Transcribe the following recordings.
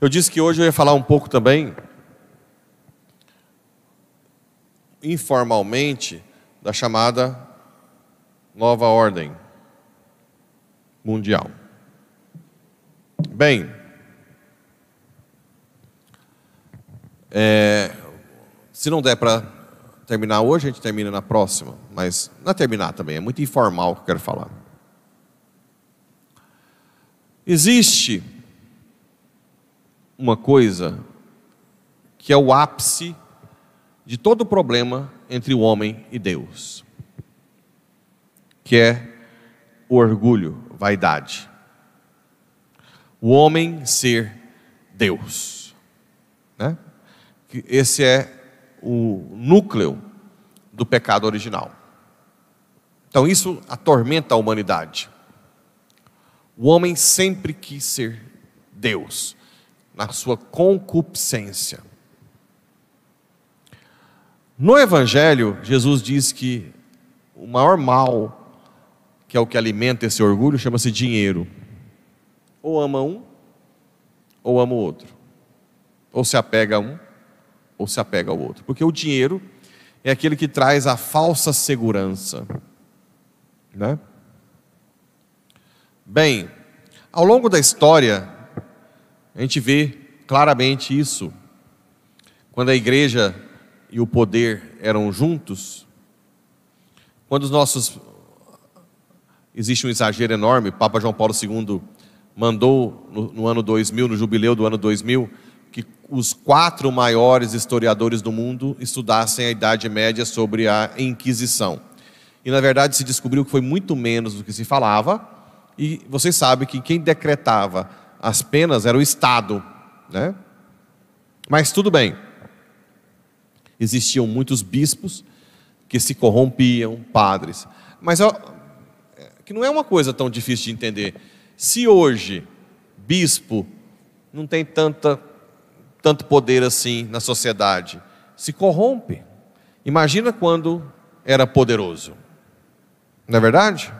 Eu disse que hoje eu ia falar um pouco também, informalmente, da chamada nova ordem mundial. Bem, é, se não der para terminar hoje, a gente termina na próxima, mas não é terminar também, é muito informal que eu quero falar. Existe uma coisa que é o ápice de todo o problema entre o homem e Deus, que é o orgulho, vaidade. O homem ser Deus. Né? Esse é o núcleo do pecado original. Então isso atormenta a humanidade. O homem sempre quis ser Deus na sua concupiscência. No Evangelho, Jesus diz que o maior mal, que é o que alimenta esse orgulho, chama-se dinheiro. Ou ama um, ou ama o outro. Ou se apega a um, ou se apega ao outro. Porque o dinheiro é aquele que traz a falsa segurança. Né? Bem, ao longo da história, a gente vê claramente isso. Quando a igreja e o poder eram juntos, quando os nossos. Existe um exagero enorme, Papa João Paulo II mandou no, no ano 2000, no jubileu do ano 2000, que os quatro maiores historiadores do mundo estudassem a Idade Média sobre a Inquisição. E na verdade se descobriu que foi muito menos do que se falava, e vocês sabem que quem decretava as penas era o Estado, né? Mas tudo bem. Existiam muitos bispos que se corrompiam, padres. Mas ó, é, que não é uma coisa tão difícil de entender. Se hoje bispo não tem tanta, tanto poder assim na sociedade, se corrompe. Imagina quando era poderoso. Não é verdade?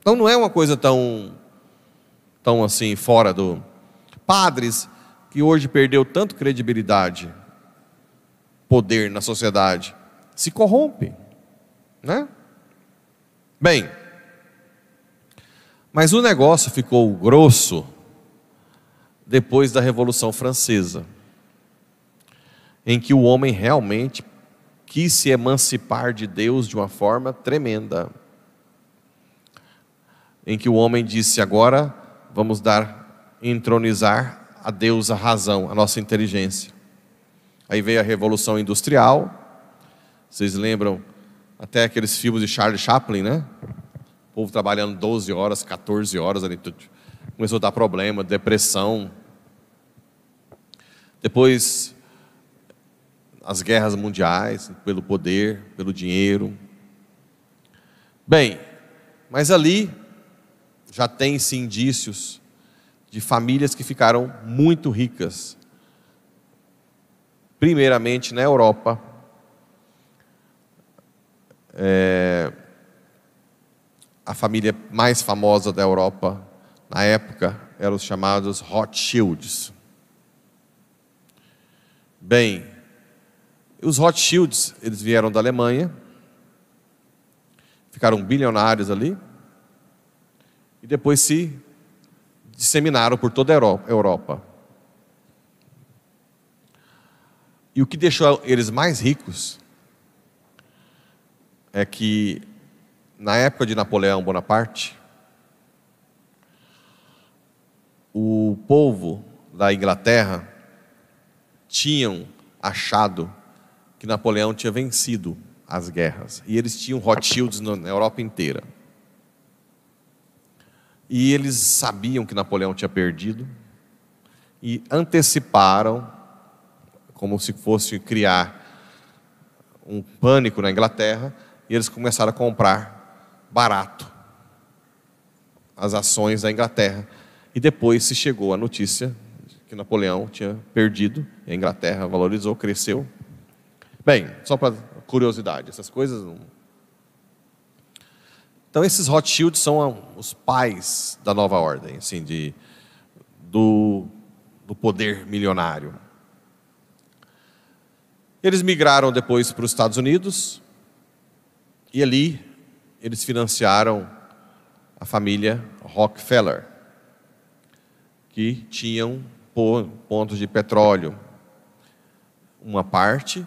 Então não é uma coisa tão tão assim fora do. Padres que hoje perdeu tanto credibilidade, poder na sociedade, se corrompe, né? Bem, mas o negócio ficou grosso depois da Revolução Francesa, em que o homem realmente quis se emancipar de Deus de uma forma tremenda. Em que o homem disse: agora vamos dar, entronizar a Deus a razão, a nossa inteligência. Aí veio a Revolução Industrial, vocês lembram até aqueles filmes de Charles Chaplin, né? O povo trabalhando 12 horas, 14 horas ali, tudo. começou a dar problema, depressão. Depois, as guerras mundiais, pelo poder, pelo dinheiro. Bem, mas ali já tem-se indícios de famílias que ficaram muito ricas, primeiramente na Europa. É, a família mais famosa da Europa na época eram os chamados Rothschilds. Bem, os Rothschilds, eles vieram da Alemanha, ficaram bilionários ali, e depois se disseminaram por toda a Europa. E o que deixou eles mais ricos é que, na época de Napoleão Bonaparte, o povo da Inglaterra tinham achado que Napoleão tinha vencido as guerras. E eles tinham Rothschilds na Europa inteira. E eles sabiam que Napoleão tinha perdido e anteciparam, como se fosse criar um pânico na Inglaterra, e eles começaram a comprar barato as ações da Inglaterra. E depois se chegou a notícia que Napoleão tinha perdido, a Inglaterra valorizou, cresceu. Bem, só para curiosidade, essas coisas então esses Rothschild são ah, os pais da nova ordem, assim, de, do, do poder milionário. Eles migraram depois para os Estados Unidos e ali eles financiaram a família Rockefeller, que tinham pontos de petróleo, uma parte,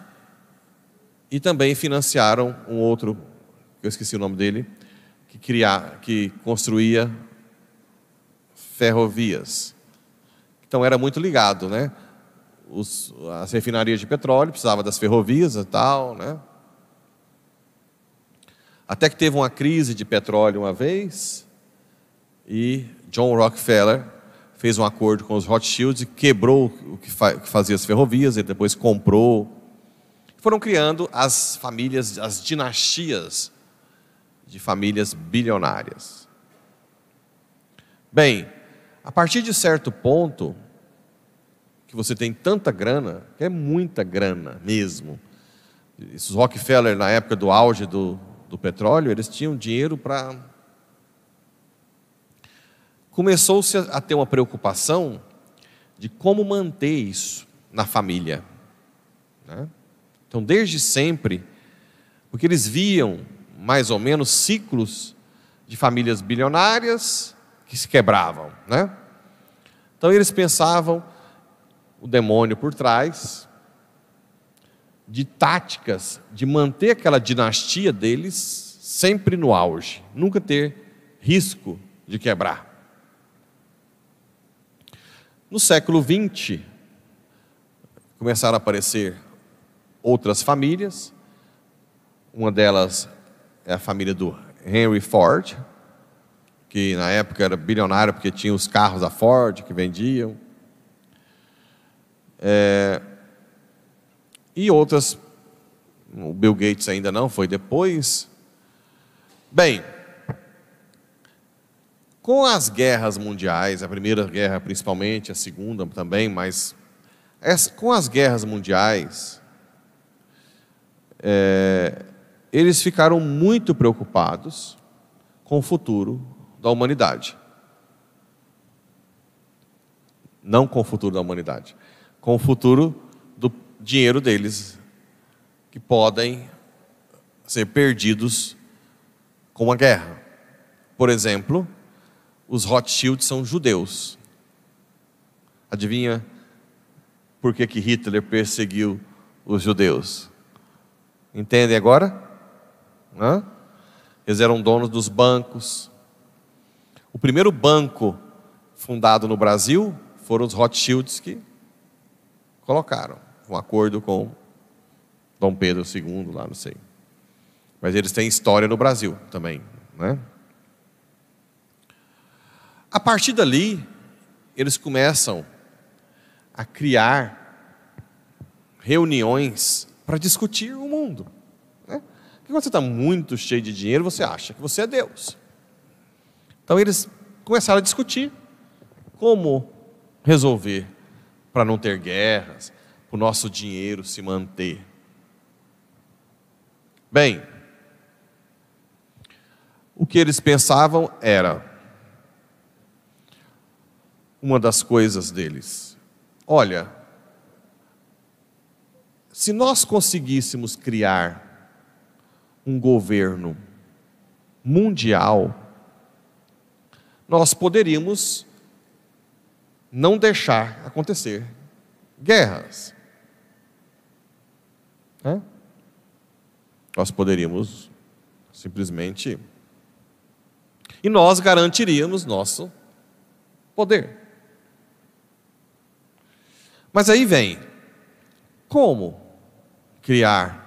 e também financiaram um outro, eu esqueci o nome dele, que, criar, que construía ferrovias. Então era muito ligado, né? Os, as refinarias de petróleo precisava das ferrovias e tal, né? Até que teve uma crise de petróleo uma vez e John Rockefeller fez um acordo com os Rothschilds e quebrou o que, fa que fazia as ferrovias e depois comprou. Foram criando as famílias, as dinastias de famílias bilionárias. Bem, a partir de certo ponto, que você tem tanta grana, que é muita grana mesmo. Esses Rockefeller, na época do auge do, do petróleo, eles tinham dinheiro para. Começou-se a ter uma preocupação de como manter isso na família. Né? Então, desde sempre, porque eles viam mais ou menos ciclos de famílias bilionárias que se quebravam, né? Então eles pensavam o demônio por trás de táticas de manter aquela dinastia deles sempre no auge, nunca ter risco de quebrar. No século XX, começaram a aparecer outras famílias, uma delas é a família do Henry Ford, que na época era bilionário porque tinha os carros da Ford que vendiam. É, e outras, o Bill Gates ainda não, foi depois. Bem, com as guerras mundiais, a primeira guerra principalmente, a segunda também, mas essa, com as guerras mundiais, é, eles ficaram muito preocupados com o futuro da humanidade. Não com o futuro da humanidade, com o futuro do dinheiro deles, que podem ser perdidos com uma guerra. Por exemplo, os Rothschild são judeus. Adivinha por que, que Hitler perseguiu os judeus? Entendem agora? Né? Eles eram donos dos bancos. O primeiro banco fundado no Brasil foram os Rothschilds que colocaram um acordo com Dom Pedro II, lá não sei. Mas eles têm história no Brasil também. Né? A partir dali, eles começam a criar reuniões para discutir o mundo. Porque quando você está muito cheio de dinheiro, você acha que você é Deus. Então eles começaram a discutir como resolver para não ter guerras, para o nosso dinheiro se manter. Bem, o que eles pensavam era uma das coisas deles. Olha, se nós conseguíssemos criar um governo mundial, nós poderíamos não deixar acontecer guerras. Nós poderíamos simplesmente. E nós garantiríamos nosso poder. Mas aí vem: como criar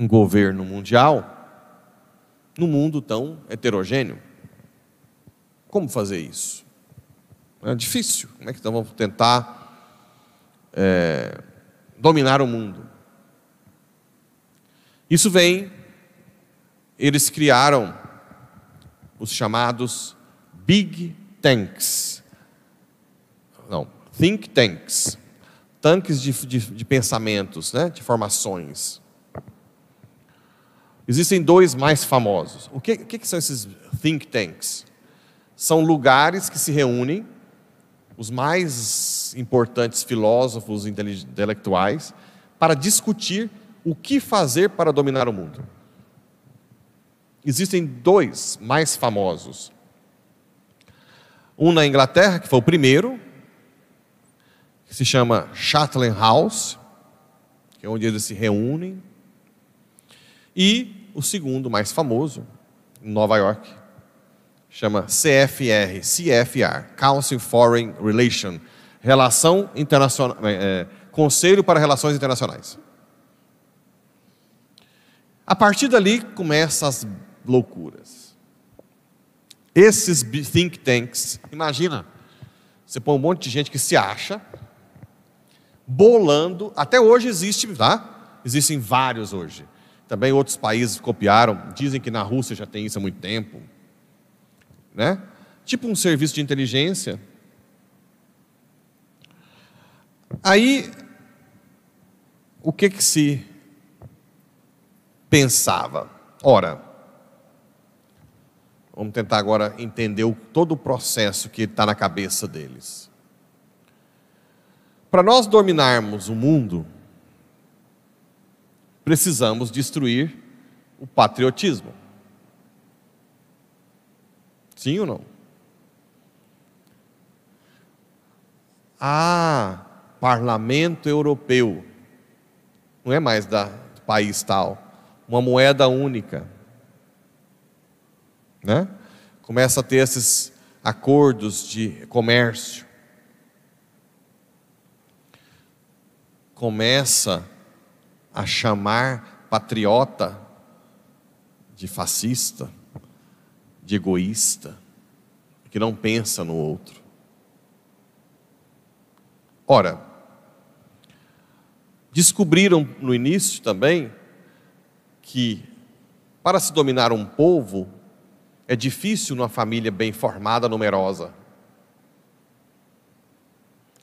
um governo mundial num mundo tão heterogêneo? Como fazer isso? É difícil. Como é que então vamos tentar é, dominar o mundo? Isso vem, eles criaram os chamados Big Tanks. Não, think tanks. Tanques de, de, de pensamentos, né? de formações. Existem dois mais famosos. O que, o que são esses think tanks? São lugares que se reúnem os mais importantes filósofos intelectuais para discutir o que fazer para dominar o mundo. Existem dois mais famosos. Um na Inglaterra, que foi o primeiro, que se chama Chatham House, que é onde eles se reúnem. E o segundo, mais famoso, em Nova York, chama CFR, CFR, Council Foreign Relation, Relação Internacional, é, eh, eh, Conselho para Relações Internacionais. A partir dali começam as loucuras. Esses think tanks, imagina, você põe um monte de gente que se acha, bolando, até hoje existe, tá? Existem vários hoje também outros países copiaram, dizem que na Rússia já tem isso há muito tempo. Né? Tipo um serviço de inteligência. Aí, o que que se pensava? Ora, vamos tentar agora entender o, todo o processo que está na cabeça deles. Para nós dominarmos o mundo, precisamos destruir o patriotismo. Sim ou não? Ah, parlamento europeu. Não é mais da país tal. Uma moeda única. Né? Começa a ter esses acordos de comércio. Começa a chamar patriota de fascista, de egoísta, que não pensa no outro. Ora, descobriram no início também que para se dominar um povo é difícil numa família bem formada, numerosa.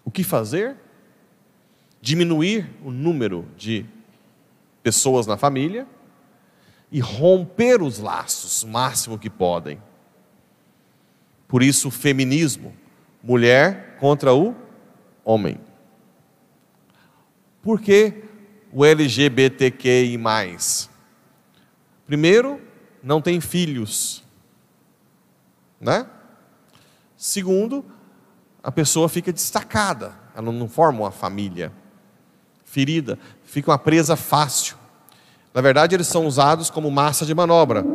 O que fazer? Diminuir o número de pessoas na família e romper os laços o máximo que podem. Por isso, feminismo, mulher contra o homem. Por que o LGBTQI? Primeiro, não tem filhos. Né? Segundo, a pessoa fica destacada, ela não forma uma família ferida, fica uma presa fácil. Na verdade, eles são usados como massa de manobra.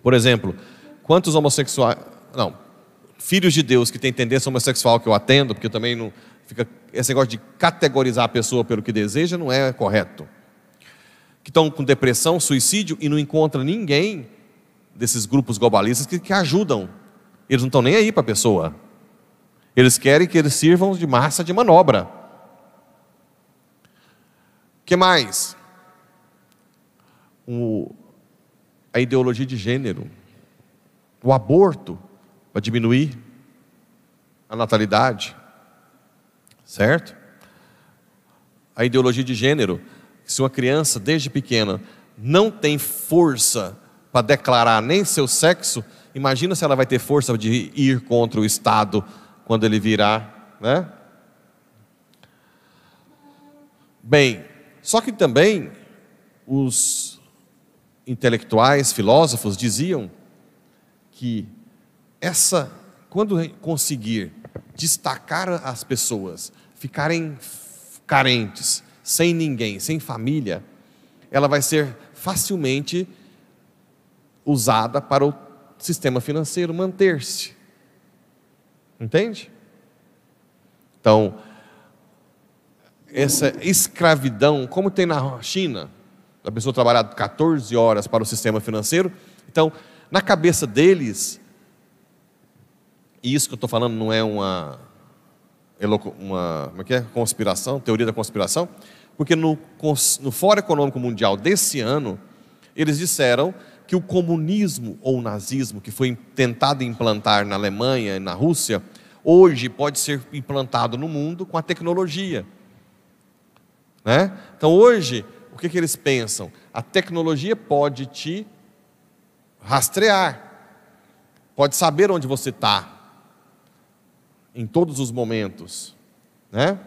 Por exemplo, quantos homossexuais. Não, filhos de Deus que têm tendência homossexual que eu atendo, porque também não fica esse negócio de categorizar a pessoa pelo que deseja não é correto. Que estão com depressão, suicídio e não encontra ninguém desses grupos globalistas que, que ajudam. Eles não estão nem aí para a pessoa. Eles querem que eles sirvam de massa de manobra que mais? O, a ideologia de gênero. O aborto vai diminuir a natalidade. Certo? A ideologia de gênero. Se uma criança, desde pequena, não tem força para declarar nem seu sexo, imagina se ela vai ter força de ir contra o Estado quando ele virar, né? Bem, só que também os intelectuais, filósofos diziam que essa quando conseguir destacar as pessoas, ficarem carentes, sem ninguém, sem família, ela vai ser facilmente usada para o sistema financeiro manter-se. Entende? Então, essa escravidão, como tem na China, a pessoa trabalhar 14 horas para o sistema financeiro. Então, na cabeça deles, e isso que eu estou falando não é uma, uma como é que é? conspiração, teoria da conspiração, porque no, no Fórum Econômico Mundial desse ano, eles disseram que o comunismo ou o nazismo que foi tentado implantar na Alemanha e na Rússia, hoje pode ser implantado no mundo com a tecnologia. Né? Então hoje, o que, que eles pensam? A tecnologia pode te rastrear, pode saber onde você está, em todos os momentos. Né?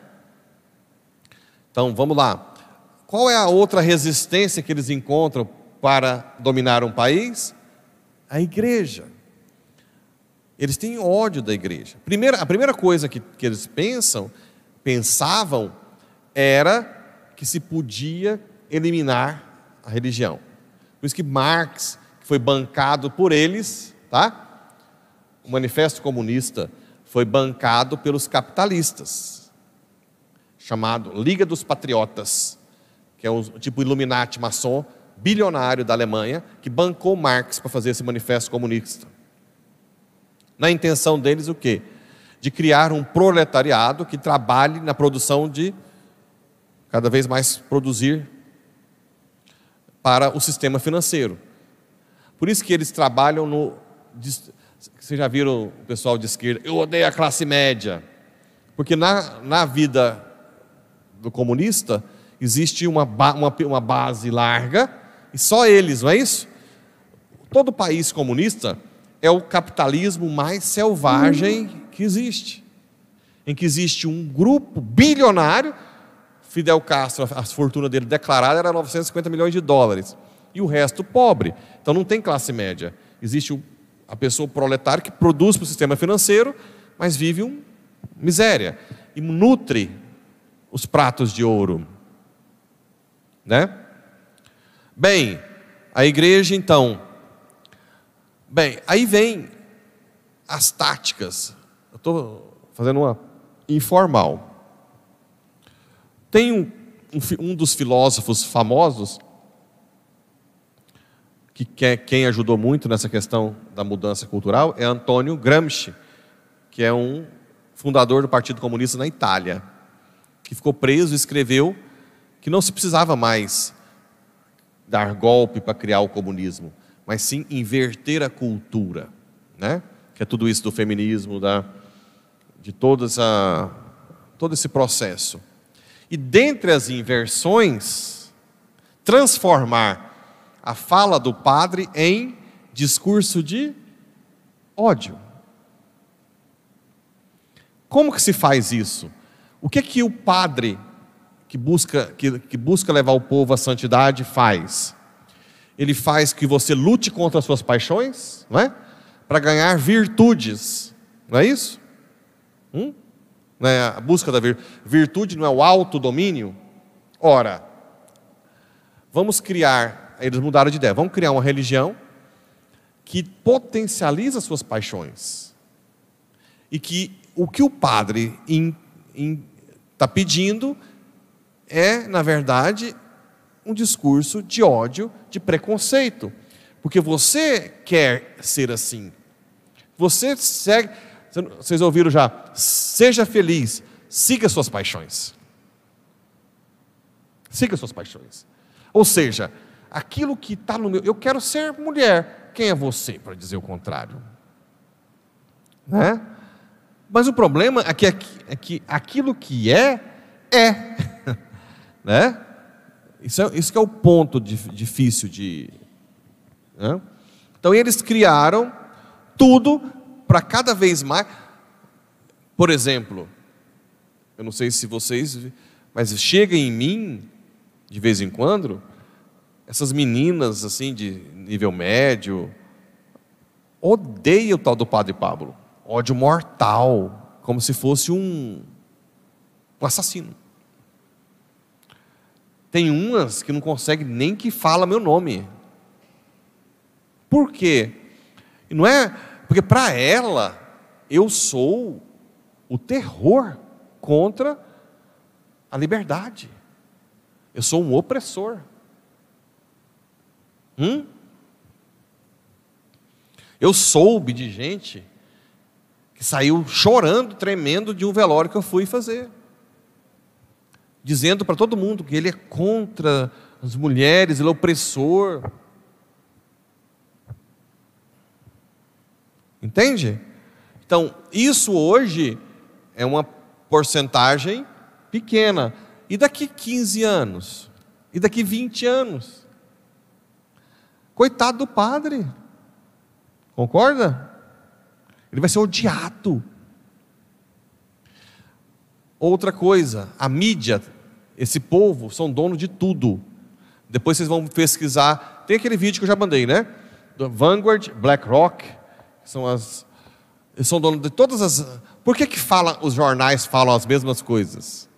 Então vamos lá. Qual é a outra resistência que eles encontram para dominar um país? A igreja. Eles têm ódio da igreja. Primeira, a primeira coisa que, que eles pensam, pensavam, era que se podia eliminar a religião. Por isso que Marx, que foi bancado por eles, tá? O Manifesto Comunista foi bancado pelos capitalistas, chamado Liga dos Patriotas, que é um tipo Illuminati maçom bilionário da Alemanha que bancou Marx para fazer esse manifesto comunista. Na intenção deles o quê? De criar um proletariado que trabalhe na produção de cada vez mais produzir para o sistema financeiro. Por isso que eles trabalham no. Vocês já viram o pessoal de esquerda? Eu odeio a classe média. Porque na, na vida do comunista existe uma, uma, uma base larga e só eles, não é isso? Todo país comunista é o capitalismo mais selvagem que existe. Em que existe um grupo bilionário Fidel Castro, a fortuna dele declarada era 950 milhões de dólares. E o resto pobre. Então não tem classe média. Existe a pessoa proletária que produz para o sistema financeiro, mas vive um miséria. E nutre os pratos de ouro. Né? Bem, a igreja então. Bem, aí vem as táticas. Eu estou fazendo uma informal. Tem um, um, um dos filósofos famosos, que quem ajudou muito nessa questão da mudança cultural é Antônio Gramsci, que é um fundador do Partido Comunista na Itália, que ficou preso e escreveu que não se precisava mais dar golpe para criar o comunismo, mas sim inverter a cultura, né? Que é tudo isso do feminismo, da de toda essa todo esse processo. E dentre as inversões, transformar a fala do padre em discurso de ódio. Como que se faz isso? O que é que o padre que busca, que, que busca levar o povo à santidade faz? Ele faz que você lute contra as suas paixões, não é? para ganhar virtudes, não é isso? Hum? né, a busca da virtude não é o autodomínio? Ora, vamos criar, eles mudaram de ideia, vamos criar uma religião que potencializa suas paixões. E que o que o padre está pedindo é, na verdade, um discurso de ódio, de preconceito. Porque você quer ser assim. Você segue vocês ouviram já? Seja feliz, siga suas paixões. Siga suas paixões. Ou seja, aquilo que está no meu. Eu quero ser mulher. Quem é você para dizer o contrário? Né? Mas o problema é que, é que aquilo que é, é. né? Isso, é, isso é o ponto de, difícil de. Né? Então eles criaram tudo para cada vez mais. Por exemplo, eu não sei se vocês, mas chega em mim, de vez em quando, essas meninas assim de nível médio, odeiam o tal do Padre Pablo. Ódio mortal, como se fosse um, um assassino. Tem umas que não conseguem nem que fala meu nome. Por quê? E não é porque para ela, eu sou o terror contra a liberdade. Eu sou um opressor. Hum? Eu soube de gente que saiu chorando, tremendo de um velório que eu fui fazer, dizendo para todo mundo que ele é contra as mulheres, ele é opressor. Entende? Então, isso hoje é uma porcentagem pequena. E daqui 15 anos? E daqui 20 anos? Coitado do padre. Concorda? Ele vai ser odiado. Outra coisa, a mídia, esse povo são dono de tudo. Depois vocês vão pesquisar. Tem aquele vídeo que eu já mandei, né? Do Vanguard, BlackRock, são as eles são donos de todas as. Por que que fala, os jornais falam as mesmas coisas?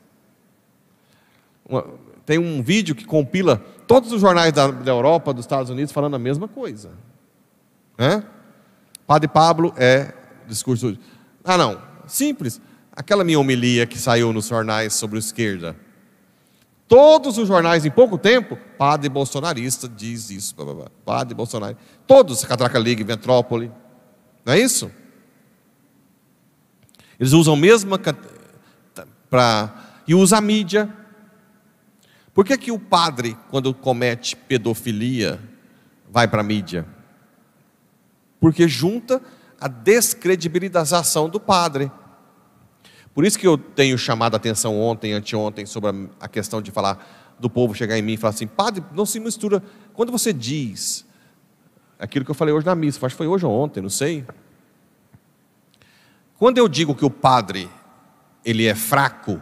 Uma, tem um vídeo que compila todos os jornais da, da Europa, dos Estados Unidos, falando a mesma coisa. Hã? Padre Pablo é discurso. Ah, não. Simples. Aquela minha homilia que saiu nos jornais sobre a esquerda. Todos os jornais, em pouco tempo, padre bolsonarista diz isso. Blá, blá, blá. Padre Bolsonaro. Todos, Catraca Liga Metrópole. Não é isso? Eles usam a mesma para e usa a mídia. Por que, que o padre, quando comete pedofilia, vai para a mídia? Porque junta a descredibilização do padre. Por isso que eu tenho chamado a atenção ontem, anteontem, sobre a questão de falar do povo chegar em mim e falar assim: padre, não se mistura. Quando você diz Aquilo que eu falei hoje na missa, acho que foi hoje ou ontem, não sei. Quando eu digo que o padre ele é fraco,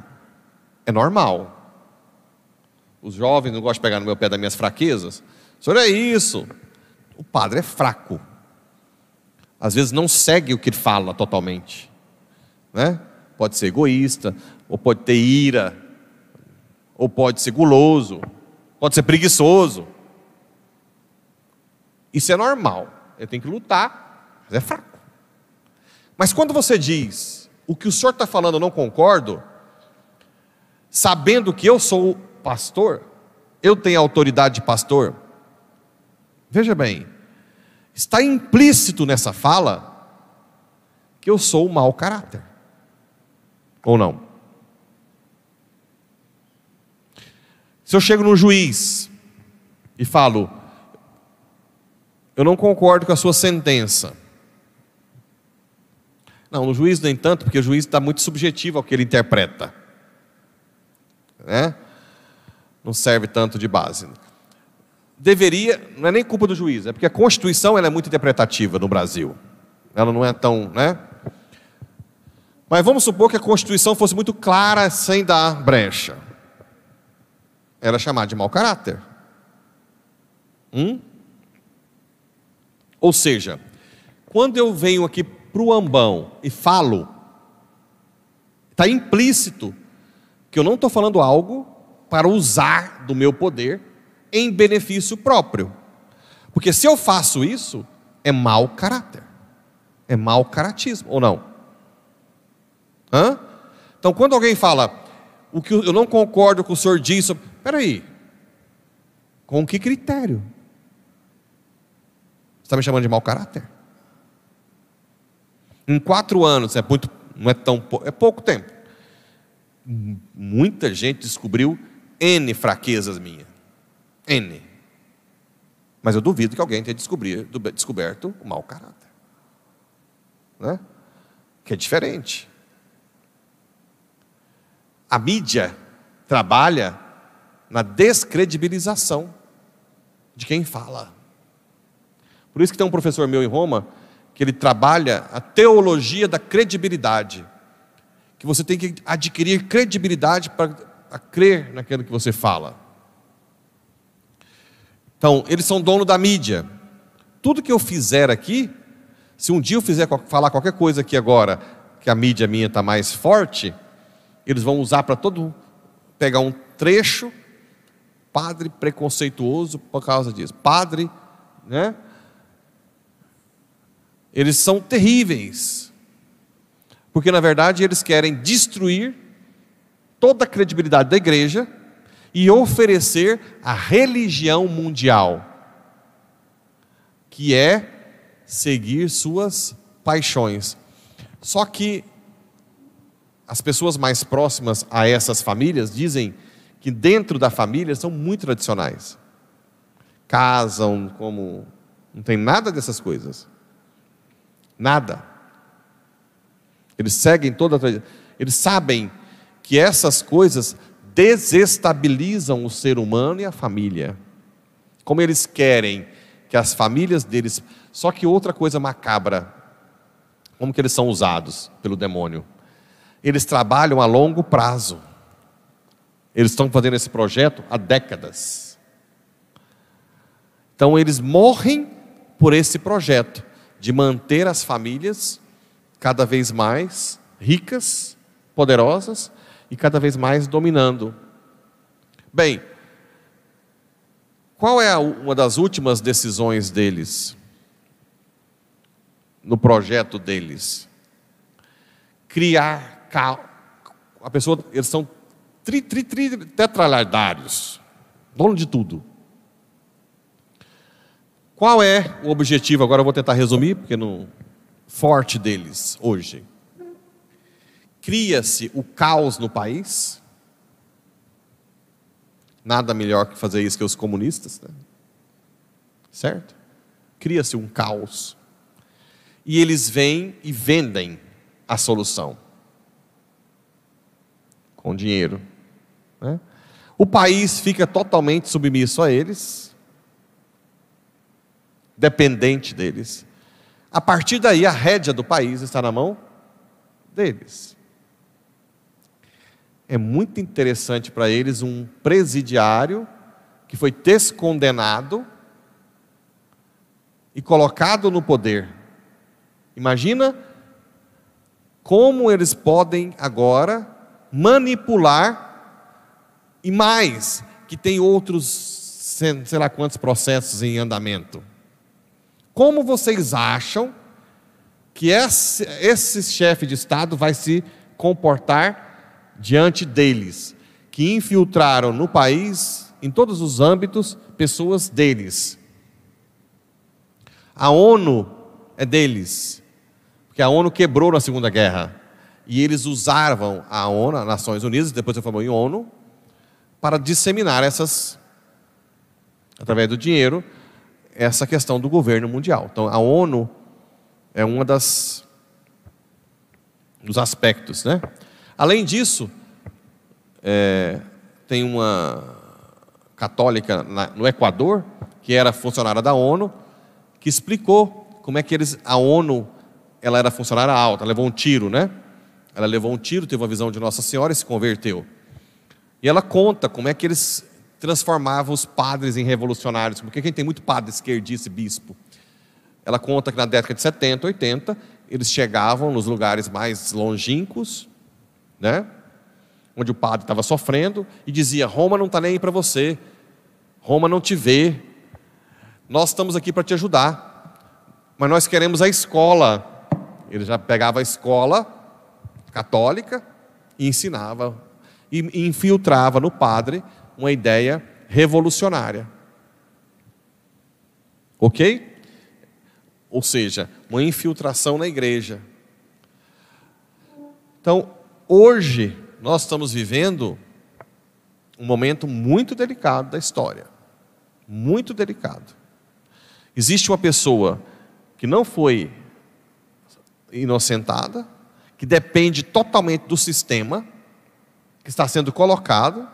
é normal. Os jovens não gostam de pegar no meu pé das minhas fraquezas. Senhor, é isso. O padre é fraco. Às vezes não segue o que fala totalmente. Né? Pode ser egoísta, ou pode ter ira, ou pode ser guloso, pode ser preguiçoso. Isso é normal. Eu tenho que lutar, mas é fraco. Mas quando você diz, o que o senhor está falando eu não concordo, sabendo que eu sou pastor, eu tenho autoridade de pastor, veja bem, está implícito nessa fala que eu sou um mau caráter. Ou não? Se eu chego no juiz e falo, eu não concordo com a sua sentença. Não, no juiz nem tanto, porque o juiz está muito subjetivo ao que ele interpreta. Né? Não serve tanto de base. Deveria, não é nem culpa do juiz, é porque a Constituição ela é muito interpretativa no Brasil. Ela não é tão, né? Mas vamos supor que a Constituição fosse muito clara sem dar brecha. Era é chamada de mau caráter. Hum? Ou seja, quando eu venho aqui para o ambão e falo, está implícito que eu não estou falando algo para usar do meu poder em benefício próprio. Porque se eu faço isso, é mau caráter. É mau caratismo, ou não? Hã? Então, quando alguém fala, o que eu não concordo com o senhor disso, peraí, com que critério? está me chamando de mau caráter? Em quatro anos, é muito, não é tão é pouco tempo. Muita gente descobriu N fraquezas minhas. N. Mas eu duvido que alguém tenha descoberto o mau caráter. Né? Que é diferente. A mídia trabalha na descredibilização de quem fala. Por isso que tem um professor meu em Roma, que ele trabalha a teologia da credibilidade. Que você tem que adquirir credibilidade para crer naquilo que você fala. Então, eles são dono da mídia. Tudo que eu fizer aqui, se um dia eu fizer falar qualquer coisa aqui agora, que a mídia minha está mais forte, eles vão usar para todo pegar um trecho, padre preconceituoso por causa disso, padre, né? Eles são terríveis, porque na verdade eles querem destruir toda a credibilidade da igreja e oferecer a religião mundial, que é seguir suas paixões. Só que as pessoas mais próximas a essas famílias dizem que dentro da família são muito tradicionais. Casam como não tem nada dessas coisas. Nada. Eles seguem toda a tradição. Eles sabem que essas coisas desestabilizam o ser humano e a família. Como eles querem que as famílias deles. Só que outra coisa macabra, como que eles são usados pelo demônio? Eles trabalham a longo prazo. Eles estão fazendo esse projeto há décadas. Então eles morrem por esse projeto de manter as famílias cada vez mais ricas, poderosas e cada vez mais dominando. Bem, qual é a, uma das últimas decisões deles? No projeto deles? Criar. A pessoa, eles são tri, tri, tri tetralhardários, dono de tudo. Qual é o objetivo? Agora eu vou tentar resumir, porque não forte deles hoje. Cria-se o caos no país. Nada melhor que fazer isso que os comunistas, né? certo? Cria-se um caos. E eles vêm e vendem a solução com dinheiro. Né? O país fica totalmente submisso a eles dependente deles. A partir daí, a rédea do país está na mão deles. É muito interessante para eles um presidiário que foi descondenado e colocado no poder. Imagina como eles podem agora manipular e mais, que tem outros sei lá quantos processos em andamento. Como vocês acham que esse, esse chefe de Estado vai se comportar diante deles, que infiltraram no país, em todos os âmbitos, pessoas deles? A ONU é deles, porque a ONU quebrou na Segunda Guerra. E eles usavam a ONU, as Nações Unidas, depois se formou em ONU, para disseminar essas, através do dinheiro, essa questão do governo mundial. Então, a ONU é uma das dos aspectos, né? Além disso, é, tem uma católica na, no Equador que era funcionária da ONU que explicou como é que eles, a ONU, ela era funcionária alta, levou um tiro, né? Ela levou um tiro, teve uma visão de Nossa Senhora e se converteu. E ela conta como é que eles transformava os padres em revolucionários, porque a gente tem muito padre esquerdista e bispo. Ela conta que na década de 70, 80, eles chegavam nos lugares mais longínquos, né? onde o padre estava sofrendo, e dizia: Roma não está nem aí para você, Roma não te vê, nós estamos aqui para te ajudar, mas nós queremos a escola. Ele já pegava a escola católica e ensinava, e, e infiltrava no padre uma ideia revolucionária. Ok? Ou seja, uma infiltração na igreja. Então, hoje, nós estamos vivendo um momento muito delicado da história. Muito delicado. Existe uma pessoa que não foi inocentada, que depende totalmente do sistema que está sendo colocado,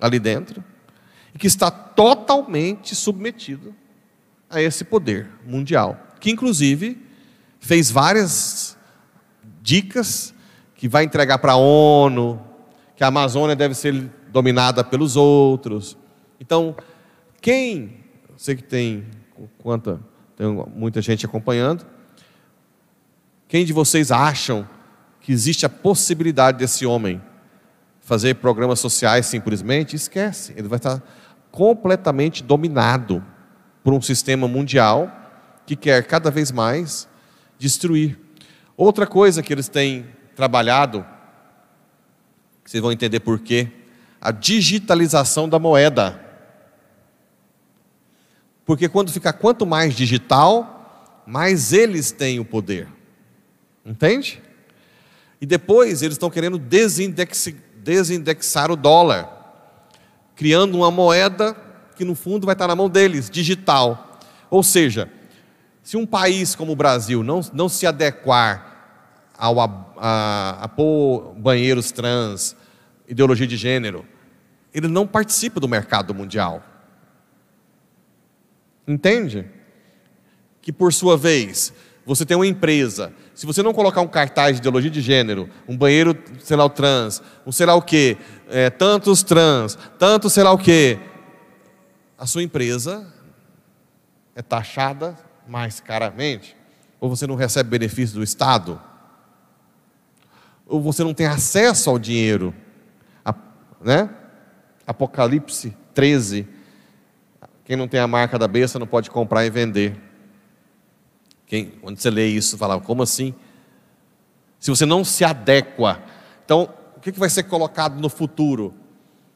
ali dentro e que está totalmente submetido a esse poder mundial, que inclusive fez várias dicas que vai entregar para a ONU, que a Amazônia deve ser dominada pelos outros. Então, quem, sei que tem quanta, tem muita gente acompanhando, quem de vocês acham que existe a possibilidade desse homem fazer programas sociais simplesmente, esquece. Ele vai estar completamente dominado por um sistema mundial que quer cada vez mais destruir. Outra coisa que eles têm trabalhado, vocês vão entender por quê, a digitalização da moeda. Porque quando ficar quanto mais digital, mais eles têm o poder. Entende? E depois eles estão querendo desindexar desindexar o dólar, criando uma moeda que no fundo vai estar na mão deles, digital. Ou seja, se um país como o Brasil não, não se adequar ao, a, a pôr banheiros trans, ideologia de gênero, ele não participa do mercado mundial. Entende? Que por sua vez você tem uma empresa. Se você não colocar um cartaz de ideologia de gênero, um banheiro, sei lá, o trans, um sei lá o quê, é, tantos trans, tantos sei lá o quê, a sua empresa é taxada mais caramente. Ou você não recebe benefício do Estado. Ou você não tem acesso ao dinheiro. A, né? Apocalipse 13. Quem não tem a marca da besta não pode comprar e vender. Quem, quando você lê isso, fala, como assim? Se você não se adequa. Então, o que vai ser colocado no futuro?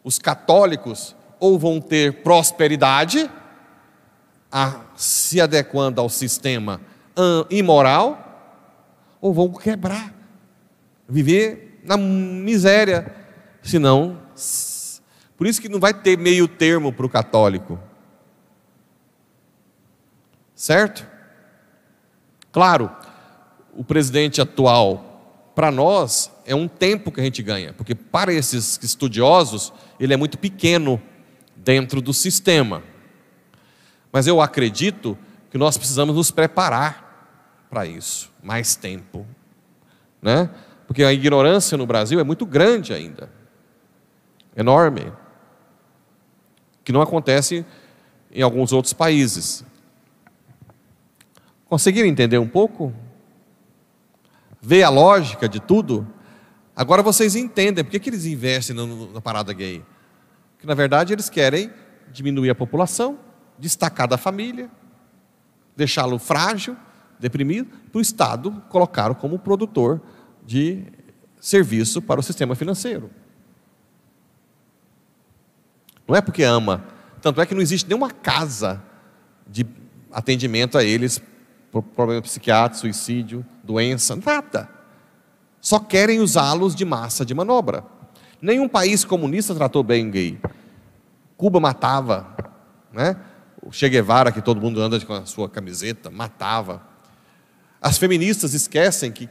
Os católicos ou vão ter prosperidade, a, se adequando ao sistema imoral, ou vão quebrar, viver na miséria, senão. Por isso que não vai ter meio termo para o católico. Certo? Claro, o presidente atual, para nós, é um tempo que a gente ganha, porque para esses estudiosos, ele é muito pequeno dentro do sistema. Mas eu acredito que nós precisamos nos preparar para isso, mais tempo, né? Porque a ignorância no Brasil é muito grande ainda. Enorme. Que não acontece em alguns outros países. Conseguiram entender um pouco? Ver a lógica de tudo? Agora vocês entendem por que, que eles investem na parada gay. Que na verdade eles querem diminuir a população, destacar da família, deixá-lo frágil, deprimido, para o Estado colocar o como produtor de serviço para o sistema financeiro. Não é porque ama. Tanto é que não existe nenhuma casa de atendimento a eles problema psiquiátrico, suicídio, doença, nada. Só querem usá-los de massa de manobra. Nenhum país comunista tratou bem gay. Cuba matava, né? O Che Guevara, que todo mundo anda com a sua camiseta, matava. As feministas esquecem que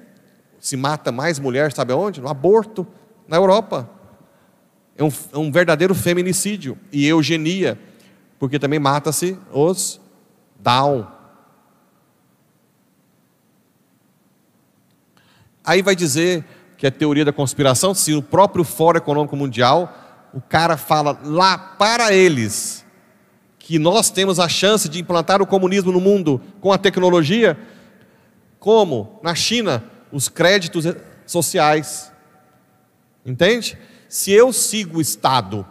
se mata mais mulher, sabe onde? No aborto, na Europa. É um, é um verdadeiro feminicídio e eugenia, porque também mata-se os down, Aí vai dizer que é teoria da conspiração, se o próprio Fórum Econômico Mundial, o cara fala lá para eles que nós temos a chance de implantar o comunismo no mundo com a tecnologia, como na China, os créditos sociais. Entende? Se eu sigo o Estado,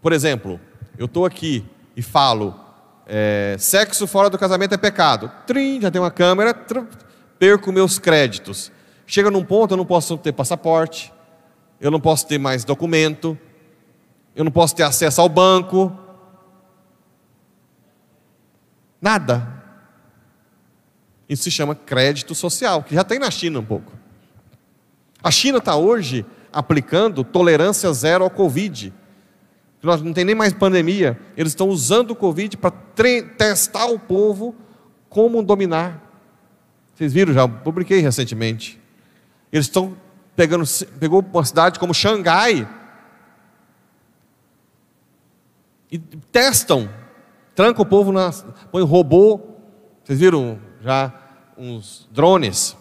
por exemplo, eu estou aqui e falo, é, sexo fora do casamento é pecado. Trim, já tem uma câmera, trim, perco meus créditos. Chega num ponto, eu não posso ter passaporte, eu não posso ter mais documento, eu não posso ter acesso ao banco, nada. Isso se chama crédito social, que já tem na China um pouco. A China está hoje aplicando tolerância zero ao Covid. Nós não tem nem mais pandemia. Eles estão usando o Covid para testar o povo como dominar. Vocês viram já, publiquei recentemente. Eles estão pegando, pegou uma cidade como Xangai e testam, tranca o povo na, põe robô, vocês viram já uns drones.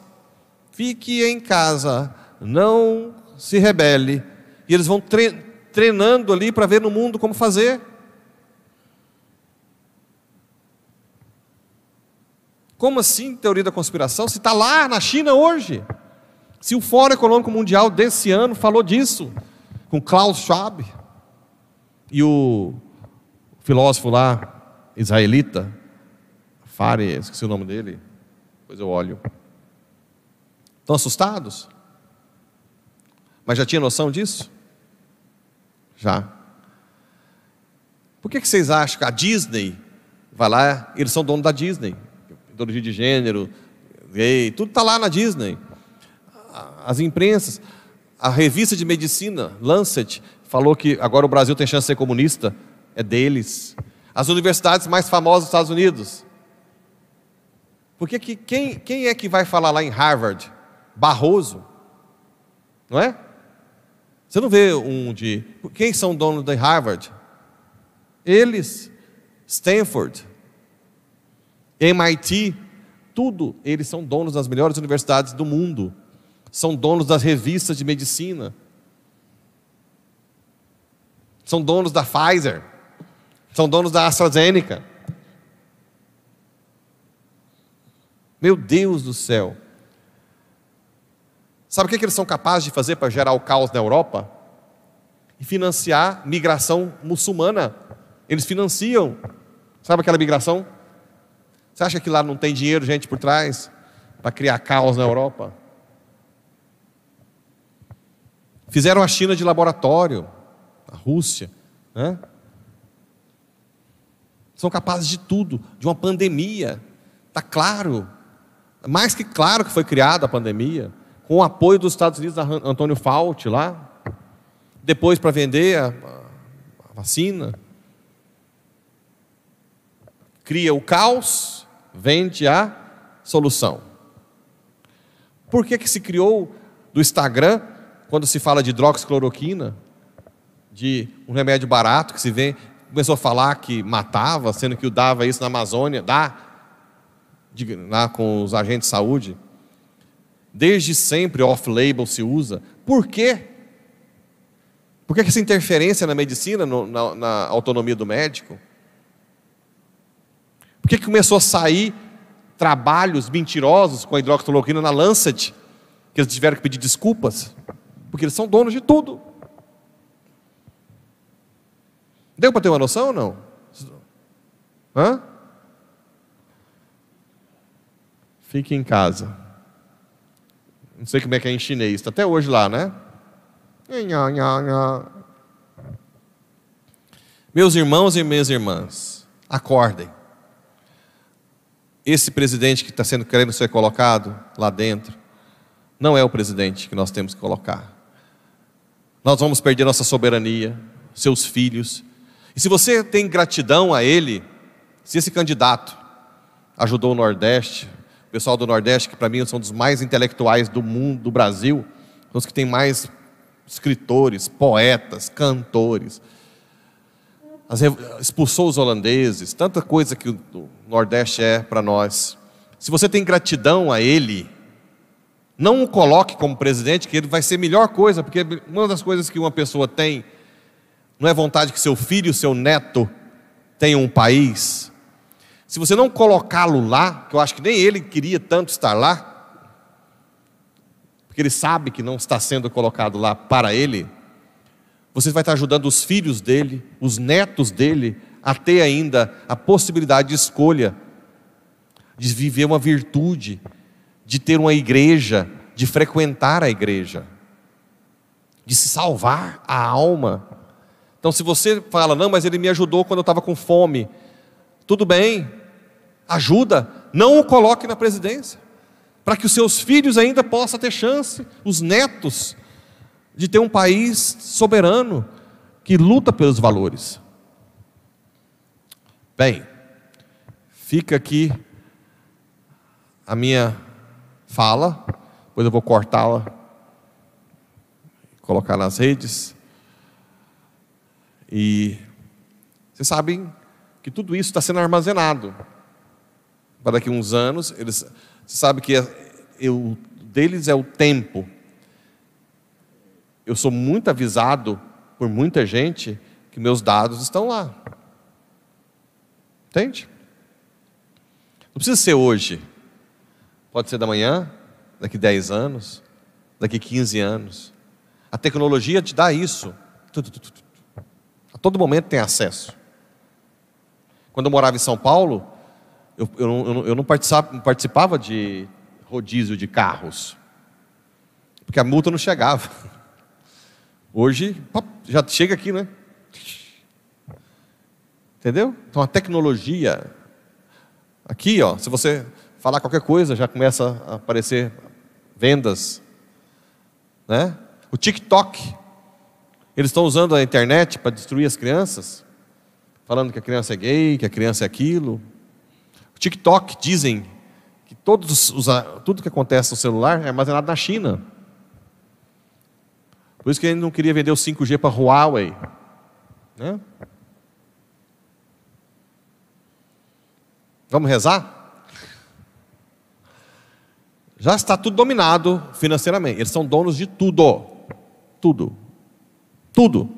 Fique em casa, não se rebele. E eles vão tre treinando ali para ver no mundo como fazer. Como assim teoria da conspiração? Se está lá na China hoje. Se o Fórum Econômico Mundial desse ano falou disso, com Klaus Schwab e o filósofo lá, israelita, Fari, esqueci o nome dele, depois eu olho. Estão assustados? Mas já tinha noção disso? Já. Por que, que vocês acham que a Disney vai lá, eles são donos da Disney, ideologia de gênero, gay, tudo está lá na Disney as imprensas. A revista de medicina, Lancet, falou que agora o Brasil tem chance de ser comunista, é deles. As universidades mais famosas dos Estados Unidos. por que, quem, quem é que vai falar lá em Harvard? Barroso. Não é? Você não vê um de. Quem são donos de Harvard? Eles. Stanford. MIT. Tudo. Eles são donos das melhores universidades do mundo são donos das revistas de medicina, são donos da Pfizer, são donos da AstraZeneca. Meu Deus do céu. Sabe o que, eles são capazes de fazer para gerar o caos na Europa? E financiar migração muçulmana. Eles financiam. Sabe aquela migração? Você acha que lá não tem dinheiro, gente, por trás? Para criar caos na Europa? Fizeram a China de laboratório, a Rússia, né? São capazes de tudo, de uma pandemia. Está claro, mais que claro que foi criada a pandemia, com o apoio dos Estados Unidos, da Antônio Fauci lá, depois para vender a, a vacina. Cria o caos, vende a solução. Por que, que se criou do Instagram quando se fala de hidroxicloroquina, de um remédio barato que se vê, começou a falar que matava, sendo que o dava isso na Amazônia, dá, de, lá com os agentes de saúde. Desde sempre off-label se usa. Por quê? Por que essa interferência na medicina, no, na, na, autonomia do médico? Por que começou a sair trabalhos mentirosos com a hidroxicloroquina na Lancet, que eles tiveram que pedir desculpas? porque eles são donos de tudo. Deu para ter uma noção ou não? Hã? Fique em casa. Não sei como é que é em chinês, está até hoje lá, né? Meus irmãos e minhas irmãs, acordem. Esse presidente que está sendo querendo ser colocado lá dentro, não é o presidente que nós temos que colocar nós vamos perder nossa soberania, seus filhos. E se você tem gratidão a ele, se esse candidato ajudou o Nordeste, o pessoal do Nordeste, que para mim são dos mais intelectuais do mundo, do Brasil, são os que têm mais escritores, poetas, cantores. As, expulsou os holandeses, tanta coisa que o Nordeste é para nós. Se você tem gratidão a ele, não o coloque como presidente, que ele vai ser a melhor coisa, porque uma das coisas que uma pessoa tem, não é vontade que seu filho, seu neto tenha um país. Se você não colocá-lo lá, que eu acho que nem ele queria tanto estar lá, porque ele sabe que não está sendo colocado lá para ele, você vai estar ajudando os filhos dele, os netos dele, a ter ainda a possibilidade de escolha, de viver uma virtude, de ter uma igreja, de frequentar a igreja, de se salvar a alma. Então, se você fala, não, mas ele me ajudou quando eu estava com fome, tudo bem, ajuda, não o coloque na presidência, para que os seus filhos ainda possam ter chance, os netos, de ter um país soberano que luta pelos valores. Bem, fica aqui a minha fala, depois eu vou cortá-la, colocar nas redes. E vocês sabem que tudo isso está sendo armazenado. Para daqui a uns anos, eles, você sabe que o é, deles é o tempo. Eu sou muito avisado por muita gente que meus dados estão lá. Entende? Não precisa ser hoje. Pode ser da manhã, daqui 10 anos, daqui 15 anos. A tecnologia te dá isso. A todo momento tem acesso. Quando eu morava em São Paulo, eu, eu, eu, não participava, participava de rodízio de carros, porque a multa não chegava. Hoje, já chega aqui, né? Entendeu? Então a tecnologia. Aqui, ó, se você falar qualquer coisa, já começa a aparecer vendas. Né? O TikTok, eles estão usando a internet para destruir as crianças, falando que a criança é gay, que a criança é aquilo. O TikTok dizem que todos os, tudo que acontece no celular é armazenado na China. Por isso que ele não queria vender o 5G para Huawei. Né? Vamos rezar? Já está tudo dominado financeiramente. Eles são donos de tudo. Tudo. Tudo.